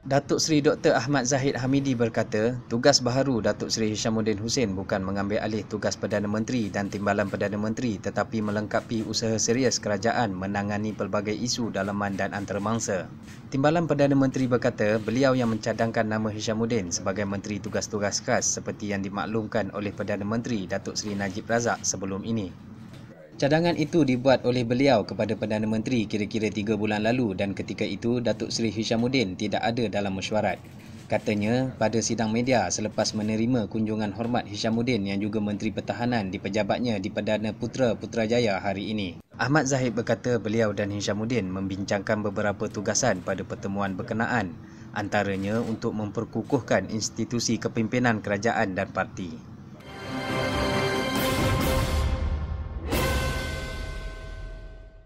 Datuk Seri Dr. Ahmad Zahid Hamidi berkata, tugas baru Datuk Seri Hishamuddin Hussein bukan mengambil alih tugas Perdana Menteri dan Timbalan Perdana Menteri tetapi melengkapi usaha serius kerajaan menangani pelbagai isu dalaman dan antarabangsa. Timbalan Perdana Menteri berkata, beliau yang mencadangkan nama Hishamuddin sebagai Menteri Tugas-Tugas Khas seperti yang dimaklumkan oleh Perdana Menteri Datuk Seri Najib Razak sebelum ini. Cadangan itu dibuat oleh beliau kepada Perdana Menteri kira-kira tiga bulan lalu dan ketika itu Datuk Seri Hishamuddin tidak ada dalam mesyuarat. Katanya pada sidang media selepas menerima kunjungan hormat Hishamuddin yang juga Menteri Pertahanan di pejabatnya di Perdana Putra Putrajaya hari ini. Ahmad Zahid berkata beliau dan Hishamuddin membincangkan beberapa tugasan pada pertemuan berkenaan antaranya untuk memperkukuhkan institusi kepimpinan kerajaan dan parti.